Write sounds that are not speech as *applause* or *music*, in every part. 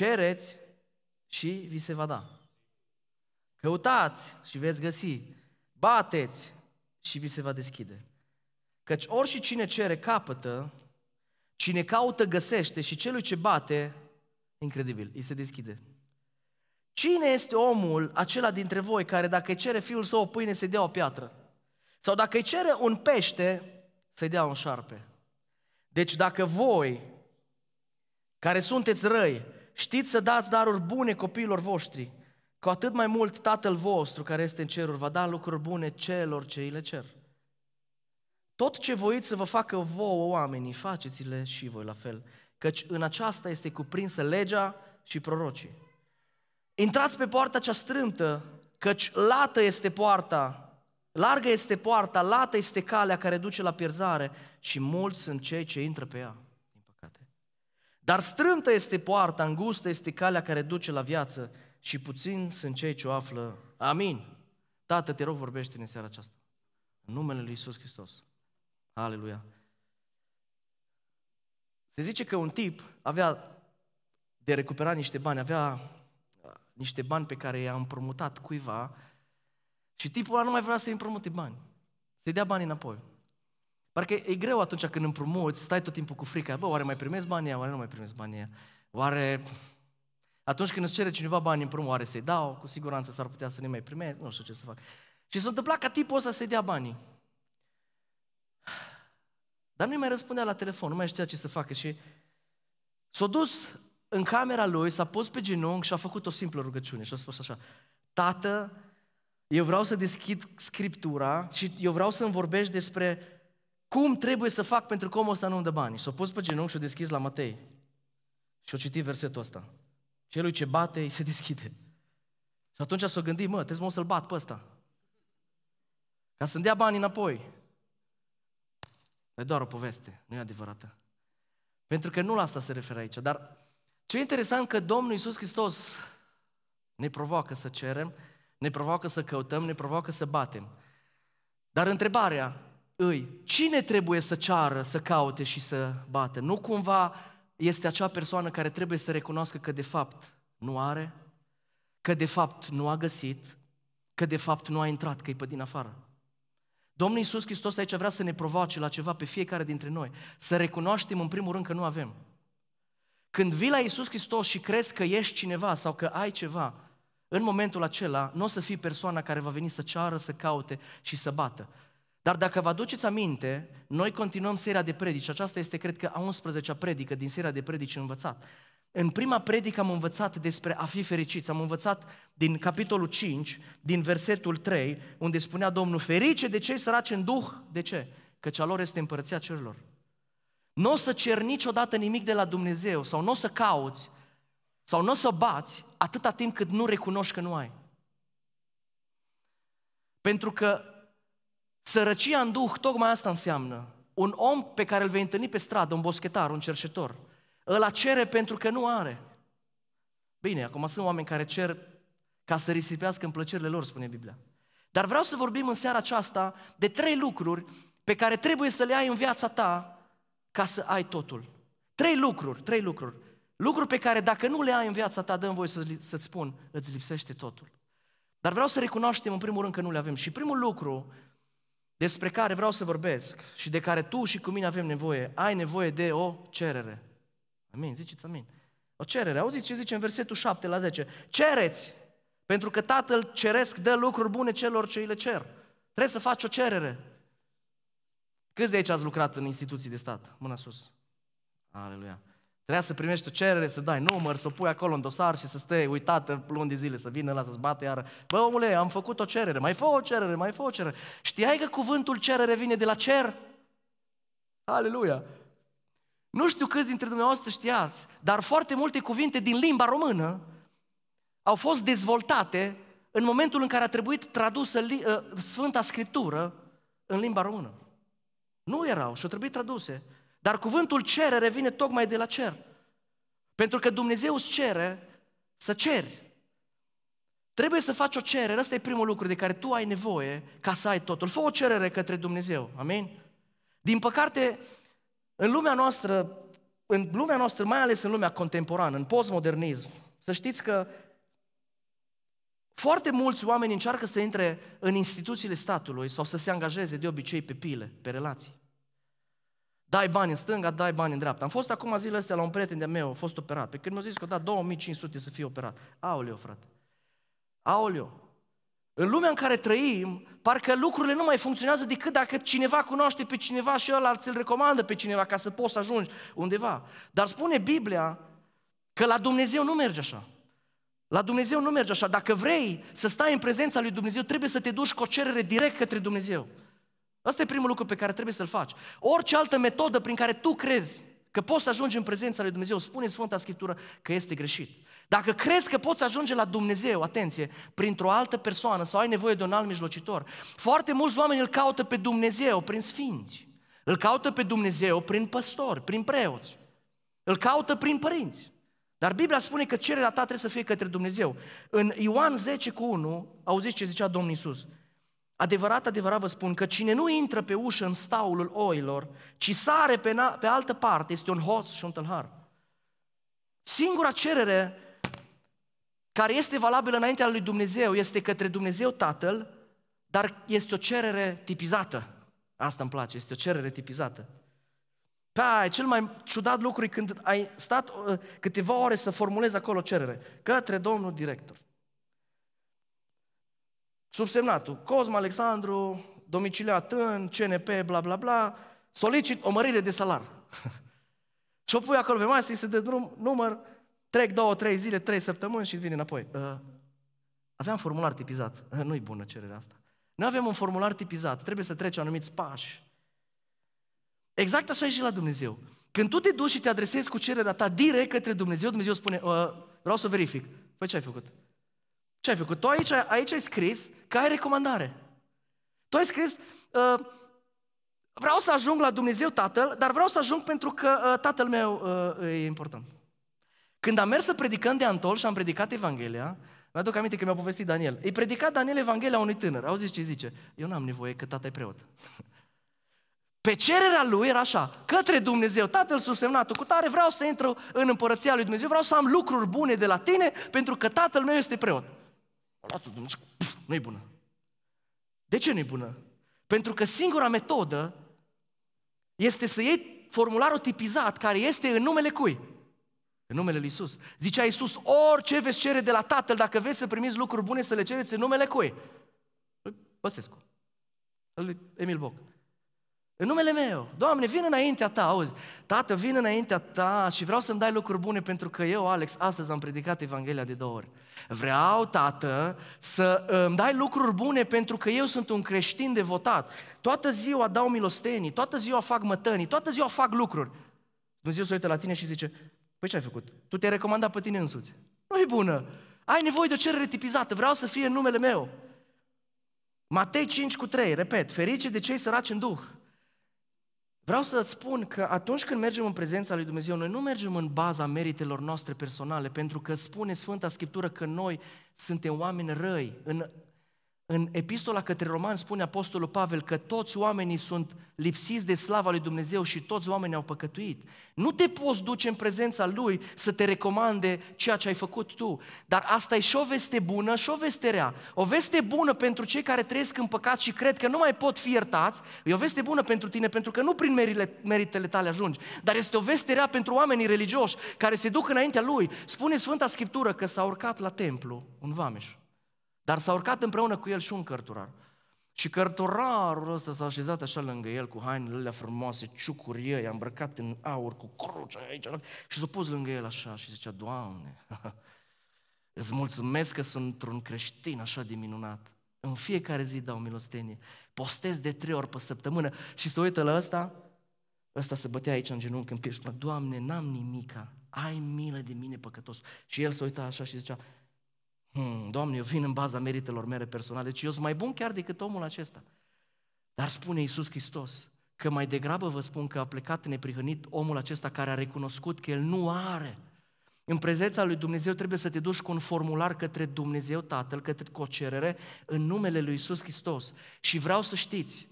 Cereți și vi se va da. Căutați și veți găsi. Bateți și vi se va deschide. Căci ori și cine cere capătă, cine caută găsește și celui ce bate, incredibil, îi se deschide. Cine este omul acela dintre voi care dacă îi cere fiul său o pâine să-i dea o piatră? Sau dacă îi cere un pește să-i dea un șarpe? Deci dacă voi, care sunteți răi, știți să dați daruri bune copiilor voștri, cu atât mai mult Tatăl vostru care este în ceruri va da lucruri bune celor ce îi le cer. Tot ce voiți să vă facă vouă oamenii, faceți-le și voi la fel, căci în aceasta este cuprinsă legea și prorocii. Intrați pe poarta cea strâmtă, căci lată este poarta, largă este poarta, lată este calea care duce la pierzare și mulți sunt cei ce intră pe ea. Dar strâmtă este poarta, îngustă este calea care duce la viață și puțin sunt cei ce o află. Amin. Tată, te rog, vorbește în seara aceasta. În numele Lui Isus Hristos. Aleluia. Se zice că un tip avea de recuperat niște bani, avea uh, niște bani pe care i-a împrumutat cuiva și tipul ăla nu mai vrea să-i împrumute bani, să-i dea bani înapoi. Parcă e greu atunci când împrumuți, stai tot timpul cu frica. Bă, oare mai primesc banii oare nu mai primesc banii Oare atunci când îți cere cineva bani împrumut, oare să-i dau? Cu siguranță s-ar putea să nu mai primesc, nu știu ce să fac. Și s-a întâmplat ca tipul ăsta să-i dea banii. Dar nu mai răspundea la telefon, nu mai știa ce să facă și s-a dus în camera lui, s-a pus pe genunchi și a făcut o simplă rugăciune și a spus așa, Tată, eu vreau să deschid Scriptura și eu vreau să-mi vorbești despre cum trebuie să fac pentru că omul ăsta nu-mi dă bani? S-a pus pe genunchi și a deschis la Matei. Și a citit versetul ăsta. Celui ce bate, îi se deschide. Și atunci s-a gândit, mă, trebuie să-l bat pe ăsta. Ca să-mi dea banii înapoi. e doar o poveste, nu e adevărată. Pentru că nu la asta se referă aici. Dar ce e interesant că Domnul Iisus Hristos ne provoacă să cerem, ne provoacă să căutăm, ne provoacă să batem. Dar întrebarea îi. Cine trebuie să ceară, să caute și să bată? Nu cumva este acea persoană care trebuie să recunoască că de fapt nu are, că de fapt nu a găsit, că de fapt nu a intrat, că e pe din afară. Domnul Iisus Hristos aici vrea să ne provoace la ceva pe fiecare dintre noi. Să recunoaștem în primul rând că nu avem. Când vii la Iisus Hristos și crezi că ești cineva sau că ai ceva, în momentul acela nu o să fii persoana care va veni să ceară, să caute și să bată. Dar dacă vă aduceți aminte, noi continuăm seria de predici. Aceasta este, cred că, a 11-a predică din seria de predici învățat. În prima predică am învățat despre a fi fericiți. Am învățat din capitolul 5, din versetul 3, unde spunea Domnul, ferice de cei săraci în duh. De ce? Căci a lor este împărăția cerurilor. Nu o să cer niciodată nimic de la Dumnezeu sau nu o să cauți sau nu o să bați atâta timp cât nu recunoști că nu ai. Pentru că Sărăcia în duh, tocmai asta înseamnă. Un om pe care îl vei întâlni pe stradă, un boschetar, un cerșetor, îl cere pentru că nu are. Bine, acum sunt oameni care cer ca să risipească în plăcerile lor, spune Biblia. Dar vreau să vorbim în seara aceasta de trei lucruri pe care trebuie să le ai în viața ta ca să ai totul. Trei lucruri, trei lucruri. Lucruri pe care dacă nu le ai în viața ta, dăm voie să-ți spun, îți lipsește totul. Dar vreau să recunoaștem în primul rând că nu le avem. Și primul lucru despre care vreau să vorbesc și de care tu și cu mine avem nevoie, ai nevoie de o cerere. Amin, ziceți amin. O cerere. Auziți ce zice în versetul 7 la 10. Cereți, pentru că Tatăl Ceresc dă lucruri bune celor ce îi le cer. Trebuie să faci o cerere. Câți de aici ați lucrat în instituții de stat? Mâna sus. Aleluia. Trebuia să primești o cerere, să dai număr, să o pui acolo în dosar și să stai uitată luni de zile, să vină la să-ți bate iară. Bă, omule, am făcut o cerere, mai fă o cerere, mai fă o cerere. Știai că cuvântul cerere vine de la cer? Aleluia! Nu știu câți dintre dumneavoastră știați, dar foarte multe cuvinte din limba română au fost dezvoltate în momentul în care a trebuit tradusă ă, Sfânta Scriptură în limba română. Nu erau și au trebuit traduse. Dar cuvântul cerere vine tocmai de la cer. Pentru că Dumnezeu îți cere să ceri. Trebuie să faci o cerere, ăsta e primul lucru de care tu ai nevoie ca să ai totul. Fă o cerere către Dumnezeu, amin? Din păcate, în lumea noastră, în lumea noastră, mai ales în lumea contemporană, în postmodernism, să știți că foarte mulți oameni încearcă să intre în instituțiile statului sau să se angajeze de obicei pe pile, pe relații. Dai bani în stânga, dai bani în dreapta. Am fost acum zilele astea la un prieten de meu, a fost operat. Pe când mi-a zis că da 2500 să fie operat. Aoleu, frate. Aoleu. În lumea în care trăim, parcă lucrurile nu mai funcționează decât dacă cineva cunoaște pe cineva și ăla ți-l recomandă pe cineva ca să poți să ajungi undeva. Dar spune Biblia că la Dumnezeu nu merge așa. La Dumnezeu nu merge așa. Dacă vrei să stai în prezența lui Dumnezeu, trebuie să te duci cu o cerere direct către Dumnezeu. Asta e primul lucru pe care trebuie să-l faci. Orice altă metodă prin care tu crezi că poți să ajungi în prezența lui Dumnezeu, spune Sfânta Scriptură că este greșit. Dacă crezi că poți ajunge la Dumnezeu, atenție, printr-o altă persoană sau ai nevoie de un alt mijlocitor, foarte mulți oameni îl caută pe Dumnezeu prin sfinți, îl caută pe Dumnezeu prin păstori, prin preoți, îl caută prin părinți. Dar Biblia spune că cererea ta trebuie să fie către Dumnezeu. În Ioan 10 cu 1, auziți ce zicea Domnul Isus. Adevărat, adevărat vă spun că cine nu intră pe ușă în staulul oilor, ci sare pe, na- pe altă parte, este un hoț și un tâlhar. Singura cerere care este valabilă înaintea lui Dumnezeu este către Dumnezeu Tatăl, dar este o cerere tipizată. Asta îmi place, este o cerere tipizată. aia, păi, cel mai ciudat lucru e când ai stat uh, câteva ore să formulezi acolo cerere. Către domnul director subsemnatul Cosma Alexandru, domicilia tân, CNP, bla bla bla, solicit o mărire de salar. și *laughs* o pui acolo pe masă, îi se dă drum, număr, trec două, trei zile, trei săptămâni și vine înapoi. Uh, aveam formular tipizat. Uh, *laughs* nu-i bună cererea asta. Nu avem un formular tipizat, trebuie să treci anumiți pași. Exact așa e și la Dumnezeu. Când tu te duci și te adresezi cu cererea ta direct către Dumnezeu, Dumnezeu spune, uh, vreau să verific. Păi ce ai făcut? Ce ai făcut? Tu aici, aici ai scris că ai recomandare. Tu ai scris, uh, vreau să ajung la Dumnezeu Tatăl, dar vreau să ajung pentru că uh, Tatăl meu uh, e important. Când am mers să predicăm de Antol și am predicat Evanghelia, mi-aduc aminte că mi-a povestit Daniel. Îi predica Daniel Evanghelia unui tânăr. Auzi ce zice? Eu n-am nevoie că tata e preot. *laughs* Pe cererea lui era așa, către Dumnezeu, Tatăl subsemnatul cu tare, vreau să intru în împărăția lui Dumnezeu, vreau să am lucruri bune de la tine, pentru că Tatăl meu este preot. A luat-o nu e bună. De ce nu e bună? Pentru că singura metodă este să iei formularul tipizat care este în numele cui? În numele lui Isus. Zicea Isus, orice veți cere de la Tatăl, dacă veți să primiți lucruri bune, să le cereți în numele cui? Păi, Băsescu. Emil Boc. În numele meu, Doamne, vin înaintea Ta, auzi, Tată, vin înaintea Ta și vreau să-mi dai lucruri bune pentru că eu, Alex, astăzi am predicat Evanghelia de două ori. Vreau, Tată, să îmi dai lucruri bune pentru că eu sunt un creștin devotat. Toată ziua dau milostenii, toată ziua fac mătănii, toată ziua fac lucruri. Dumnezeu se uită la tine și zice, păi ce ai făcut? Tu te-ai recomandat pe tine însuți. nu e bună. Ai nevoie de o cerere tipizată, vreau să fie în numele meu. Matei 5 cu 3, repet, ferice de cei săraci în duh, Vreau să-ți spun că atunci când mergem în prezența lui Dumnezeu, noi nu mergem în baza meritelor noastre personale, pentru că spune Sfânta Scriptură că noi suntem oameni răi. În în epistola către roman spune Apostolul Pavel că toți oamenii sunt lipsiți de slava lui Dumnezeu și toți oamenii au păcătuit. Nu te poți duce în prezența Lui să te recomande ceea ce ai făcut tu. Dar asta e și o veste bună și o veste rea. O veste bună pentru cei care trăiesc în păcat și cred că nu mai pot fi iertați. E o veste bună pentru tine pentru că nu prin meritele tale ajungi. Dar este o veste rea pentru oamenii religioși care se duc înaintea Lui. Spune Sfânta Scriptură că s-a urcat la templu un vameș dar s-a urcat împreună cu el și un cărturar. Și cărturarul ăsta s-a așezat așa lângă el cu hainele frumoase, ciucuri ei, îmbrăcat în aur, cu cruce aici, și s-a pus lângă el așa și zicea, Doamne, *laughs* îți mulțumesc că sunt într un creștin așa de minunat. În fiecare zi dau milostenie. Postez de trei ori pe săptămână și se uită la ăsta, ăsta se bătea aici în genunchi în piept și Doamne, n-am nimica, ai milă de mine păcătos. Și el se uita așa și zicea, Hmm, Doamne, eu vin în baza meritelor mele personale, ci eu sunt mai bun chiar decât omul acesta. Dar spune Iisus Hristos că mai degrabă vă spun că a plecat neprihănit omul acesta care a recunoscut că el nu are. În prezența lui Dumnezeu trebuie să te duci cu un formular către Dumnezeu Tatăl, către o cerere în numele lui Iisus Hristos. Și vreau să știți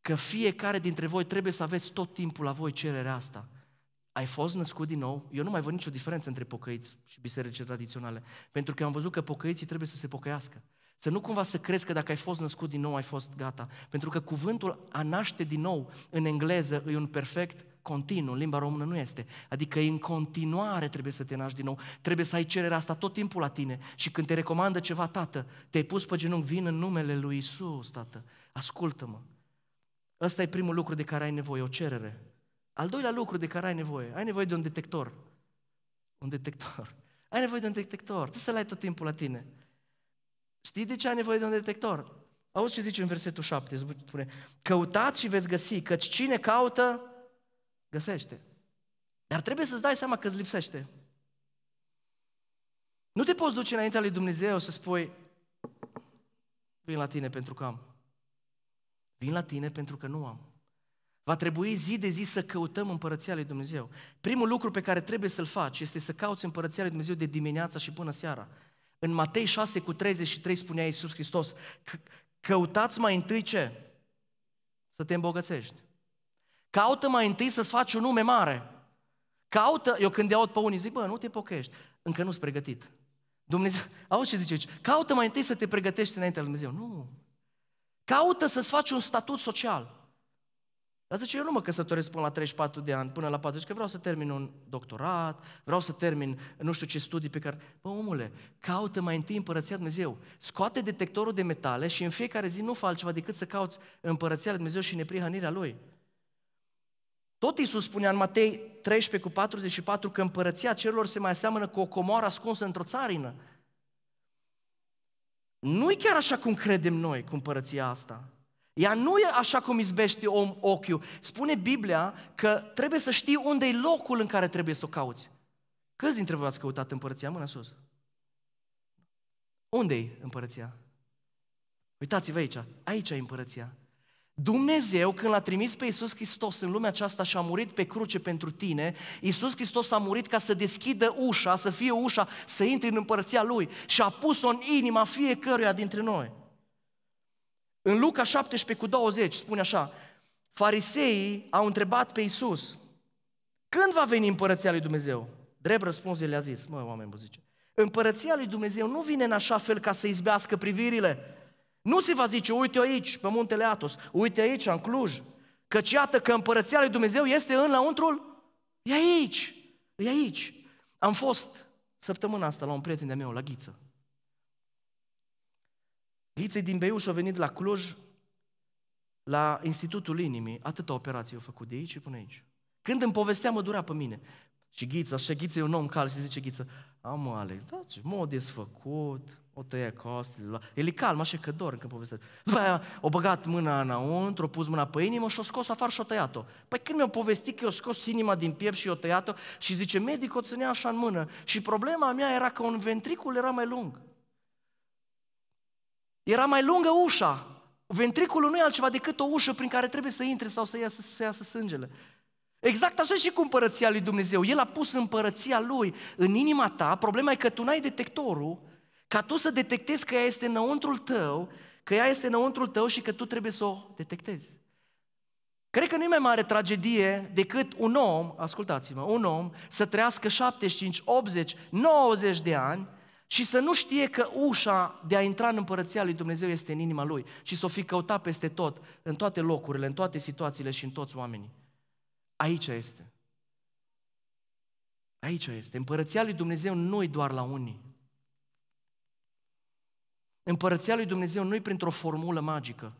că fiecare dintre voi trebuie să aveți tot timpul la voi cererea asta ai fost născut din nou, eu nu mai văd nicio diferență între pocăiți și biserice tradiționale, pentru că am văzut că pocăiții trebuie să se pocăiască. Să nu cumva să crezi că dacă ai fost născut din nou, ai fost gata. Pentru că cuvântul a naște din nou în engleză e un perfect continuu, în limba română nu este. Adică în continuare trebuie să te naști din nou, trebuie să ai cererea asta tot timpul la tine și când te recomandă ceva, tată, te-ai pus pe genunchi, vin în numele lui Isus, tată, ascultă-mă. Ăsta e primul lucru de care ai nevoie, o cerere. Al doilea lucru de care ai nevoie, ai nevoie de un detector. Un detector. *laughs* Ai nevoie de un detector. Trebuie să-l ai tot timpul la tine. Știi de ce ai nevoie de un detector? Auzi ce zice în versetul 7, spune, căutați și veți găsi, căci cine caută, găsește. Dar trebuie să-ți dai seama că îți lipsește. Nu te poți duce înaintea lui Dumnezeu să spui, vin la tine pentru că am. Vin la tine pentru că nu am. Va trebui zi de zi să căutăm împărăția lui Dumnezeu. Primul lucru pe care trebuie să-l faci este să cauți împărăția lui Dumnezeu de dimineața și până seara. În Matei 6 cu 33 spunea Iisus Hristos, că, căutați mai întâi ce? Să te îmbogățești. Caută mai întâi să-ți faci un nume mare. Caută, eu când iau pe unii zic, bă, nu te pochești, încă nu-ți pregătit. Dumnezeu, *laughs* auzi ce zice aici, caută mai întâi să te pregătești înainte lui Dumnezeu. Nu. Caută să-ți faci un statut social. Dar zice, eu nu mă căsătoresc până la 34 de ani, până la 40, că vreau să termin un doctorat, vreau să termin nu știu ce studii pe care... Bă, omule, caută mai întâi împărăția Dumnezeu. Scoate detectorul de metale și în fiecare zi nu faci altceva decât să cauți împărăția lui Dumnezeu și neprihănirea Lui. Tot Iisus spunea în Matei 13 cu 44 că împărăția cerurilor se mai aseamănă cu o comoară ascunsă într-o țarină. Nu-i chiar așa cum credem noi cu împărăția asta. Ea nu e așa cum izbește om ochiul. Spune Biblia că trebuie să știi unde e locul în care trebuie să o cauți. Câți dintre voi ați căutat împărăția? Mâna sus. Unde e împărăția? Uitați-vă aici. Aici e împărăția. Dumnezeu, când l-a trimis pe Iisus Hristos în lumea aceasta și a murit pe cruce pentru tine, Iisus Hristos a murit ca să deschidă ușa, să fie ușa, să intri în împărăția Lui și a pus-o în inima fiecăruia dintre noi. În Luca 17 cu 20 spune așa, fariseii au întrebat pe Iisus, când va veni împărăția lui Dumnezeu? Drept răspuns el a zis, mă, oameni, vă zice, împărăția lui Dumnezeu nu vine în așa fel ca să izbească privirile. Nu se va zice, uite aici, pe muntele Atos, uite aici, în Cluj, căci iată că împărăția lui Dumnezeu este în lăuntrul, e aici, e aici. Am fost săptămâna asta la un prieten de meu, la Ghiță, Ghiței din Beiuș a venit la Cluj, la Institutul Inimii, atâta operație au făcut de aici și până aici. Când îmi povestea, mă durea pe mine. Și Ghiță, așa Ghiță e un om cal și zice Ghiță, am Alex, da, ce m desfăcut, o tăie costele, el e calm, așa că dor când povestea. După aia o băgat mâna înăuntru, o pus mâna pe inimă și o scos afară și o tăiat-o. Păi când mi-a povestit că eu scos inima din piept și o tăiat-o și zice, medic o ținea așa în mână și problema mea era că un ventricul era mai lung. Era mai lungă ușa. Ventriculul nu e altceva decât o ușă prin care trebuie să intre sau să iasă, să iasă sângele. Exact așa și cu împărăția lui Dumnezeu. El a pus împărăția lui în inima ta. Problema e că tu n-ai detectorul ca tu să detectezi că ea este înăuntru tău, că ea este înăuntru tău și că tu trebuie să o detectezi. Cred că nu e mai mare tragedie decât un om, ascultați-mă, un om să trăiască 75, 80, 90 de ani și să nu știe că ușa de a intra în împărăția lui Dumnezeu este în inima lui și să o fi căutat peste tot, în toate locurile, în toate situațiile și în toți oamenii. Aici este. Aici este. Împărăția lui Dumnezeu nu doar la unii. Împărăția lui Dumnezeu nu-i printr-o formulă magică.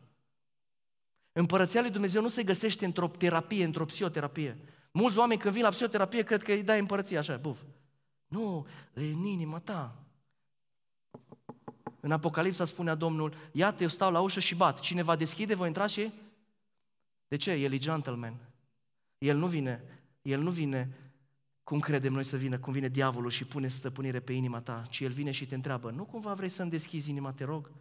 Împărăția lui Dumnezeu nu se găsește într-o terapie, într-o psihoterapie. Mulți oameni când vin la psihoterapie cred că îi dai împărăția așa, buf. Nu, e în inima ta. În Apocalipsa spunea Domnul, iată, eu stau la ușă și bat. Cine va deschide, voi intra și... De ce? El e gentleman. El nu vine, el nu vine cum credem noi să vină, cum vine diavolul și pune stăpânire pe inima ta, ci el vine și te întreabă, nu cumva vrei să-mi deschizi inima, te rog?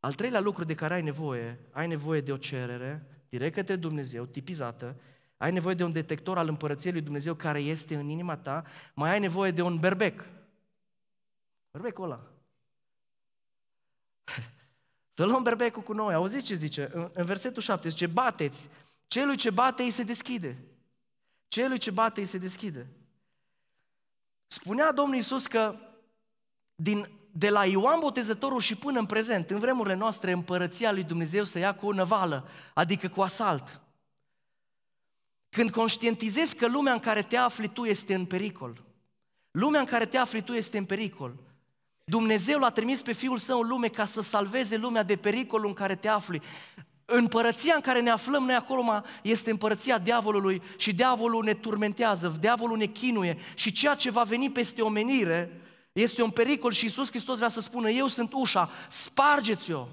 Al treilea lucru de care ai nevoie, ai nevoie de o cerere direct către Dumnezeu, tipizată, ai nevoie de un detector al împărăției lui Dumnezeu care este în inima ta, mai ai nevoie de un berbec, Berbecul ăla. *laughs* Să luăm berbecul cu noi. Auziți ce zice? În versetul 7 zice, bateți. Celui ce bate îi se deschide. Celui ce bate îi se deschide. Spunea Domnul Iisus că din, de la Ioan Botezătorul și până în prezent, în vremurile noastre, împărăția lui Dumnezeu să ia cu o năvală, adică cu asalt. Când conștientizezi că lumea în care te afli tu este în pericol, lumea în care te afli tu este în pericol, Dumnezeu l-a trimis pe Fiul Său în lume ca să salveze lumea de pericolul în care te afli. Împărăția în care ne aflăm noi acolo este împărăția diavolului și diavolul ne turmentează, diavolul ne chinuie și ceea ce va veni peste omenire este un pericol și Isus Hristos vrea să spună, eu sunt ușa, spargeți-o.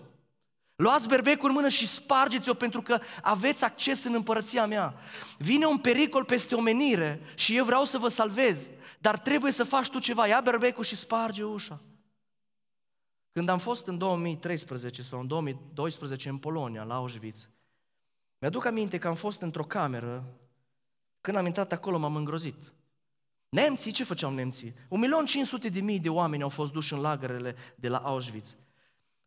Luați berbecul în mână și spargeți-o pentru că aveți acces în împărăția mea. Vine un pericol peste omenire și eu vreau să vă salvez, dar trebuie să faci tu ceva. Ia berbecul și sparge ușa. Când am fost în 2013 sau în 2012 în Polonia, la Auschwitz, mi-aduc aminte că am fost într-o cameră, când am intrat acolo m-am îngrozit. Nemții, ce făceau nemții? 1.500.000 de mii de oameni au fost duși în lagărele de la Auschwitz.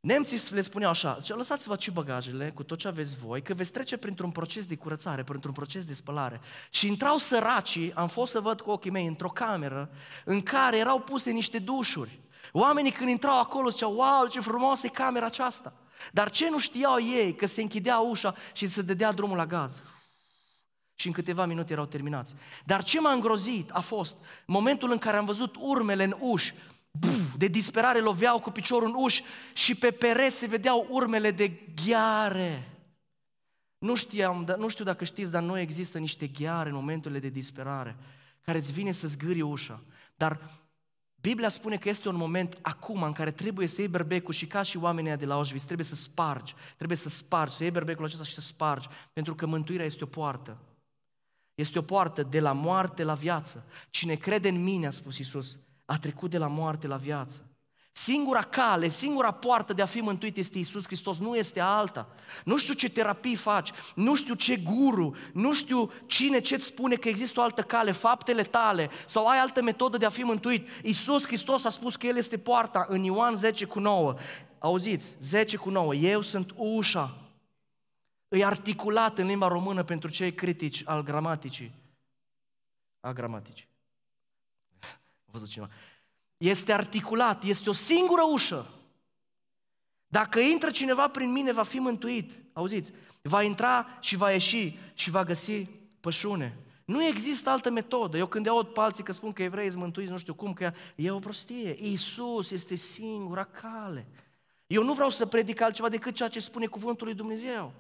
Nemții le spuneau așa, zice, lăsați-vă și bagajele cu tot ce aveți voi, că veți trece printr-un proces de curățare, printr-un proces de spălare. Și intrau săracii, am fost să văd cu ochii mei, într-o cameră în care erau puse niște dușuri. Oamenii când intrau acolo ziceau, wow, ce frumoasă e camera aceasta. Dar ce nu știau ei? Că se închidea ușa și se dădea drumul la gaz. Și în câteva minute erau terminați. Dar ce m-a îngrozit a fost momentul în care am văzut urmele în uși. de disperare loveau cu piciorul în uși și pe pereți se vedeau urmele de gheare. Nu, știam, nu știu dacă știți, dar nu există niște gheare în momentele de disperare care îți vine să zgâri ușa. Dar Biblia spune că este un moment acum în care trebuie să iei berbecul și ca și oamenii de la Auschwitz trebuie să spargi, trebuie să spargi, să iei berbecul acesta și să spargi, pentru că mântuirea este o poartă. Este o poartă de la moarte la viață. Cine crede în mine, a spus Isus, a trecut de la moarte la viață. Singura cale, singura poartă de a fi mântuit este Isus Hristos, nu este alta. Nu știu ce terapii faci, nu știu ce guru, nu știu cine ce-ți spune că există o altă cale, faptele tale, sau ai altă metodă de a fi mântuit. Isus Hristos a spus că El este poarta în Ioan 10 cu 9. Auziți, 10 cu 9, eu sunt ușa. E articulat în limba română pentru cei critici al gramaticii. A gramaticii. *laughs* A văzut cineva este articulat, este o singură ușă. Dacă intră cineva prin mine, va fi mântuit. Auziți, va intra și va ieși și va găsi pășune. Nu există altă metodă. Eu când aud palții că spun că evrei sunt mântuiți, nu știu cum, că e o prostie. Iisus este singura cale. Eu nu vreau să predic altceva decât ceea ce spune cuvântul lui Dumnezeu.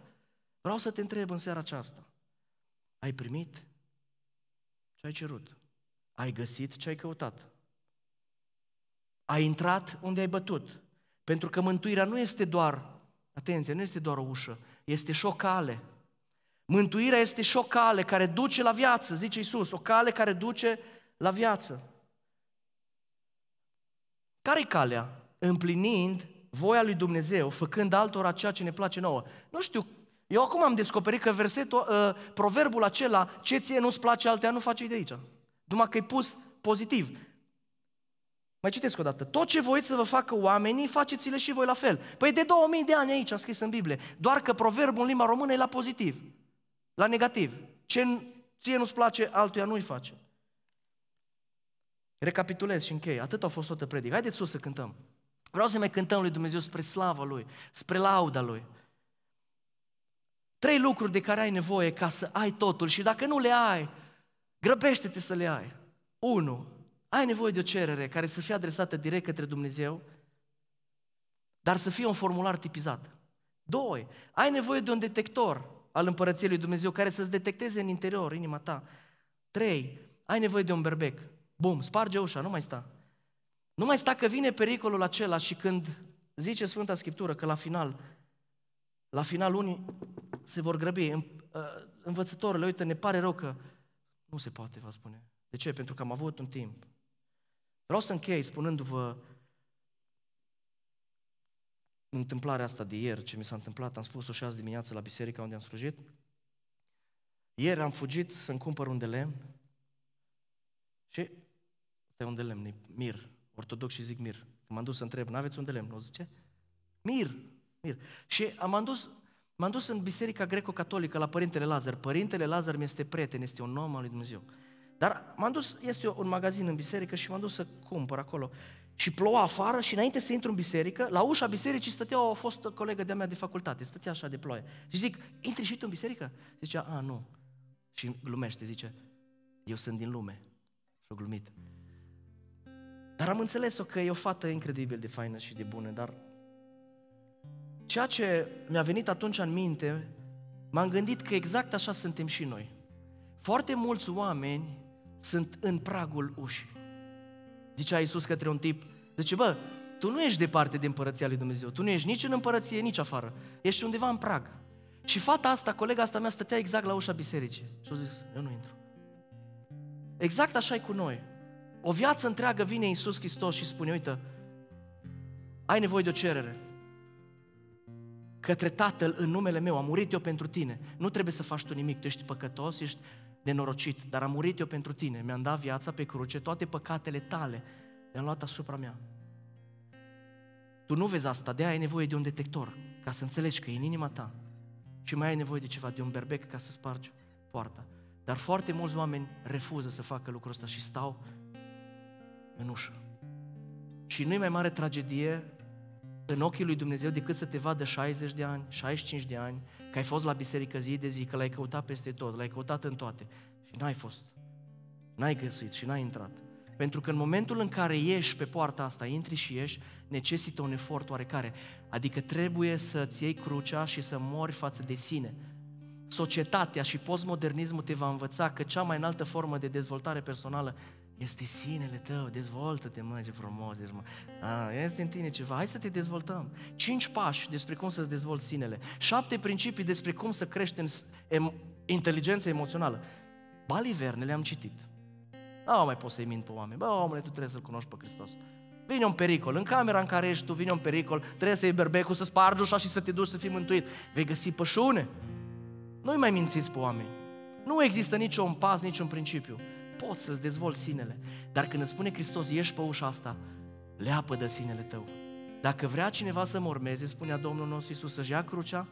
Vreau să te întreb în seara aceasta. Ai primit ce ai cerut? Ai găsit ce ai căutat? Ai intrat unde ai bătut. Pentru că mântuirea nu este doar, atenție, nu este doar o ușă, este și o cale. Mântuirea este și o cale care duce la viață, zice Isus, o cale care duce la viață. Care-i calea? Împlinind voia lui Dumnezeu, făcând altora ceea ce ne place nouă. Nu știu, eu acum am descoperit că versetul, uh, proverbul acela, ce ție nu-ți place, altea nu face de aici. Numai că e pus pozitiv. Mai citesc o dată. Tot ce voiți să vă facă oamenii, faceți-le și voi la fel. Păi de 2000 de ani aici a scris în Biblie. Doar că proverbul în limba română e la pozitiv. La negativ. Ce ție nu-ți place, altuia nu-i face. Recapitulez și închei. Atât a fost toată predică. Haideți sus să cântăm. Vreau să mai cântăm lui Dumnezeu spre slava Lui, spre lauda Lui. Trei lucruri de care ai nevoie ca să ai totul și dacă nu le ai, grăbește-te să le ai. Unu. Ai nevoie de o cerere care să fie adresată direct către Dumnezeu, dar să fie un formular tipizat. Doi, ai nevoie de un detector al împărăției lui Dumnezeu care să-ți detecteze în interior, inima ta. Trei, ai nevoie de un berbec. Bum, sparge ușa, nu mai sta. Nu mai sta că vine pericolul acela și când zice Sfânta Scriptură că la final, la final unii se vor grăbi. Ă, Învățătorile, uite, ne pare rău că nu se poate, va spune. De ce? Pentru că am avut un timp. Vreau să închei spunându-vă întâmplarea asta de ieri, ce mi s-a întâmplat, am spus-o și azi dimineață la biserica unde am slujit. Ieri am fugit să-mi cumpăr un de lemn și... Asta e un de lemn, mir. Ortodox și zic mir. m-am dus să întreb, n-aveți un de lemn? Nu zice? Mir, mir. Și am dus, m-am dus în biserica greco-catolică la Părintele Lazar. Părintele Lazar mi este prieten, este un om al lui Dumnezeu. Dar m-am dus, este un magazin în biserică și m-am dus să cumpăr acolo. Și ploua afară și înainte să intru în biserică, la ușa bisericii stătea o fost colegă de-a mea de facultate, stătea așa de ploaie. Și zic, intri și tu în biserică? Zicea, a, nu. Și glumește, zice, eu sunt din lume. Și-o glumit. Dar am înțeles-o că e o fată incredibil de faină și de bună, dar ceea ce mi-a venit atunci în minte, m-am gândit că exact așa suntem și noi. Foarte mulți oameni sunt în pragul ușii. Zicea Iisus către un tip, zice, bă, tu nu ești departe de împărăția lui Dumnezeu, tu nu ești nici în împărăție, nici afară, ești undeva în prag. Și fata asta, colega asta mea, stătea exact la ușa bisericii. Și a zis, eu nu intru. Exact așa e cu noi. O viață întreagă vine Iisus Hristos și spune, uite, ai nevoie de o cerere către Tatăl în numele meu, am murit eu pentru tine. Nu trebuie să faci tu nimic, tu ești păcătos, ești nenorocit, dar am murit eu pentru tine, mi-am dat viața pe cruce, toate păcatele tale le-am luat asupra mea. Tu nu vezi asta, de aia ai nevoie de un detector, ca să înțelegi că e în inima ta. Și mai ai nevoie de ceva, de un berbec ca să spargi poarta. Dar foarte mulți oameni refuză să facă lucrul ăsta și stau în ușă. Și nu e mai mare tragedie în ochii lui Dumnezeu decât să te vadă 60 de ani, 65 de ani, că ai fost la biserică zi de zi, că l-ai căutat peste tot, l-ai căutat în toate și n-ai fost. N-ai găsit și n-ai intrat. Pentru că în momentul în care ieși pe poarta asta, intri și ieși, necesită un efort oarecare. Adică trebuie să-ți iei crucea și să mori față de sine. Societatea și postmodernismul te va învăța că cea mai înaltă formă de dezvoltare personală este sinele tău, dezvoltă-te, mă, ce frumos ești, mă. A, este în tine ceva, hai să te dezvoltăm. Cinci pași despre cum să-ți dezvolți sinele. Șapte principii despre cum să crești în em- inteligența emoțională. Baliverne le-am citit. Nu mai pot să-i mint pe oameni. Bă, omule, tu trebuie să-L cunoști pe Hristos. Vine un pericol. În camera în care ești tu, vine un pericol. Trebuie să iei berbecul, să spargi ușa și să te duci să fii mântuit. Vei găsi pășune. Nu-i mai mințiți pe oameni. Nu există niciun pas, niciun principiu poți să-ți dezvolți sinele. Dar când îți spune Hristos, ieși pe ușa asta, leapă de sinele tău. Dacă vrea cineva să mă urmeze, spunea Domnul nostru Iisus, să-și ia crucea,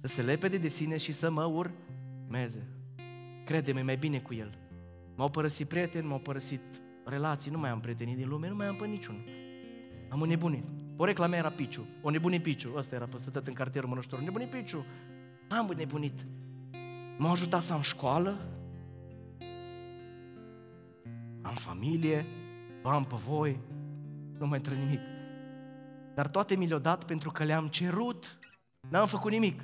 să se lepede de sine și să mă urmeze. Crede-mă, mai bine cu el. M-au părăsit prieteni, m-au părăsit relații, nu mai am prietenii din lume, nu mai am pe niciun. Am un nebunit. O mea era Piciu, o nebunit Piciu, ăsta era păstătat în cartierul Mănăștorului. nebunit Piciu. Am nebunit. m au ajutat să am școală, am familie, am pe voi, nu mai intră nimic. Dar toate mi le-au dat pentru că le-am cerut, n-am făcut nimic.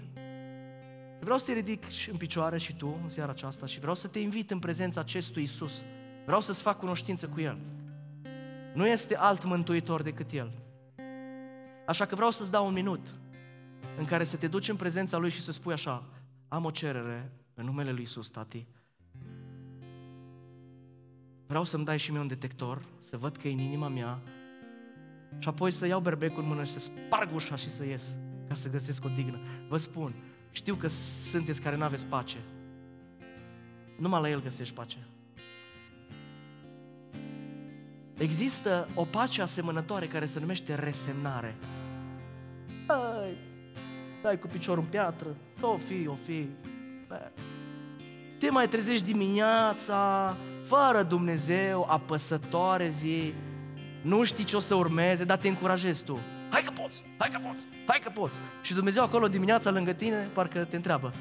Vreau să te ridic și în picioare și tu în seara aceasta și vreau să te invit în prezența acestui Isus. Vreau să-ți fac cunoștință cu El. Nu este alt mântuitor decât El. Așa că vreau să-ți dau un minut în care să te duci în prezența Lui și să spui așa, am o cerere în numele Lui Isus, Tati, vreau să-mi dai și mie un detector, să văd că e în inima mea și apoi să iau berbecul în mână și să sparg ușa și să ies ca să găsesc o dignă. Vă spun, știu că sunteți care nu aveți pace. Numai la El găsești pace. Există o pace asemănătoare care se numește resemnare. Ai, dai cu piciorul în piatră, o fi, o fi. Te mai trezești dimineața, fără Dumnezeu, apăsătoare zi, nu știi ce o să urmeze, dar te încurajezi tu. Hai că poți, hai că poți, hai că poți. Și Dumnezeu acolo dimineața lângă tine, parcă te întreabă.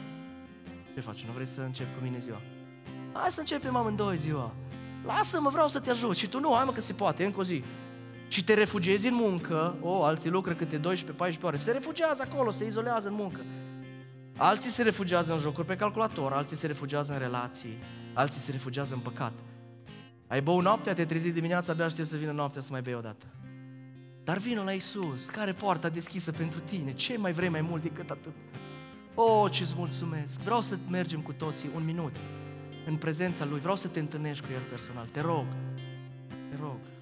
Ce faci, nu vrei să începi cu mine ziua? Hai să începem amândoi ziua. Lasă-mă, vreau să te ajut. Și tu nu, hai mă că se poate, încă o zi. Și te refugiezi în muncă, o, oh, alții lucră câte 12-14 ore, se refugiază acolo, se izolează în muncă. Alții se refugiază în jocuri pe calculator, alții se refugiază în relații, alții se refugiază în păcat. Ai băut noaptea, te trezi dimineața, abia aștept să vină noaptea să mai bei dată. Dar vină la Isus, care poarta deschisă pentru tine, ce mai vrei mai mult decât atât? O, oh, ce-ți mulțumesc! Vreau să mergem cu toții un minut în prezența Lui, vreau să te întâlnești cu El personal, te rog, te rog.